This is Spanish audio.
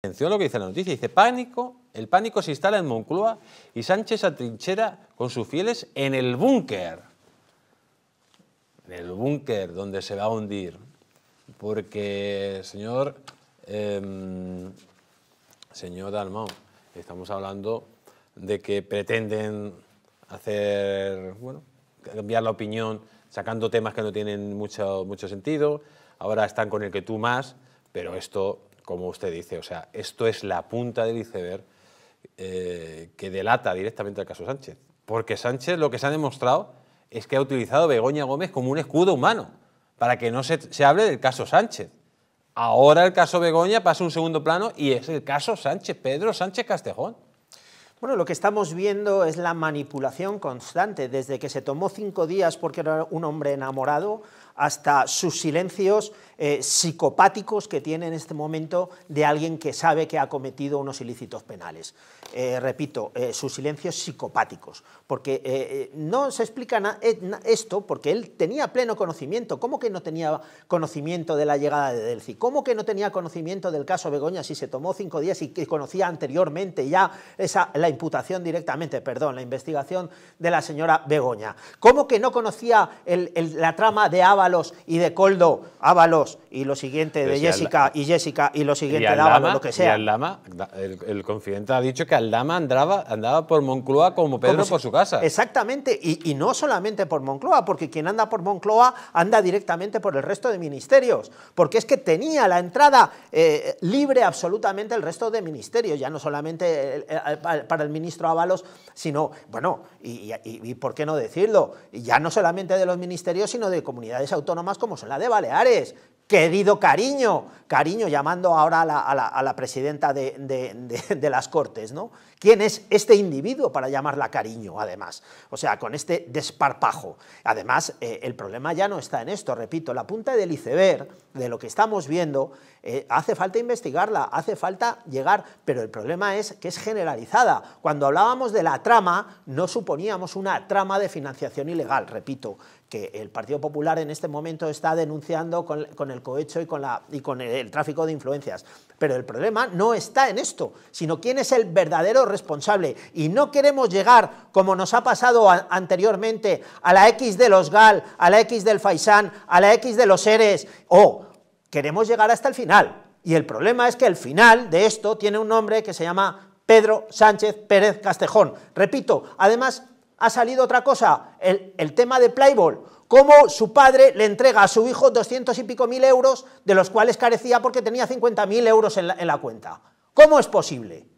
Atención a lo que dice la noticia, dice pánico, el pánico se instala en Moncloa y Sánchez atrinchera con sus fieles en el búnker. En el búnker donde se va a hundir. Porque, señor, em, señor Dalmau, estamos hablando de que pretenden hacer, bueno, cambiar la opinión sacando temas que no tienen mucho, mucho sentido. Ahora están con el que tú más, pero esto como usted dice, o sea, esto es la punta del iceberg eh, que delata directamente al caso Sánchez. Porque Sánchez lo que se ha demostrado es que ha utilizado Begoña Gómez como un escudo humano, para que no se, se hable del caso Sánchez. Ahora el caso Begoña pasa a un segundo plano y es el caso Sánchez, Pedro Sánchez Castejón. Bueno, lo que estamos viendo es la manipulación constante, desde que se tomó cinco días porque era un hombre enamorado, hasta sus silencios eh, psicopáticos que tiene en este momento de alguien que sabe que ha cometido unos ilícitos penales. Eh, repito, eh, sus silencios psicopáticos, porque no se explica esto porque él tenía pleno conocimiento. ¿Cómo que no tenía conocimiento de la llegada de Delci? ¿Cómo que no tenía conocimiento del caso Begoña si se tomó cinco días y que conocía anteriormente ya esa, la imputación directamente, perdón, la investigación de la señora Begoña? ¿Cómo que no conocía la trama de Ava y de Coldo, Ábalos y lo siguiente de Jessica y Jessica y lo siguiente de Ábalos, lo que sea. Y Aldama, el, confidente ha dicho que Aldama andaba, andaba por Moncloa como Pedro por su casa. Exactamente, y, no solamente por Moncloa, porque quien anda por Moncloa anda directamente por el resto de ministerios, porque es que tenía la entrada eh, libre absolutamente el resto de ministerios, ya no solamente eh, eh, para el ministro Ábalos, sino, bueno, y, y por qué no decirlo, ya no solamente de los ministerios, sino de comunidades autónomas autónomas como son la de Baleares. Querido cariño, cariño llamando ahora a la, presidenta de, las Cortes, ¿no? ¿Quién es este individuo para llamarla cariño, además? O sea, con este desparpajo. Además, eh, el problema ya no está en esto, repito, la punta del iceberg de lo que estamos viendo, eh, hace falta investigarla, hace falta llegar, pero el problema es que es generalizada. Cuando hablábamos de la trama, no suponíamos una trama de financiación ilegal, repito, que el Partido Popular en este momento está denunciando con, el cohecho y con, el, tráfico de influencias. Pero el problema no está en esto, sino quién es el verdadero responsable. Y no queremos llegar, como nos ha pasado anteriormente, a la X de los GAL, a la X del Faisán, a la X de los ERES, o queremos llegar hasta el final. Y el problema es que el final de esto tiene un nombre que se llama Pedro Sánchez Pérez Castejón. Repito, además ha salido otra cosa, el, el tema de Playball, cómo su padre le entrega a su hijo 200 y pico mil euros, de los cuales carecía porque tenía 50 mil euros en la cuenta. ¿Cómo es posible?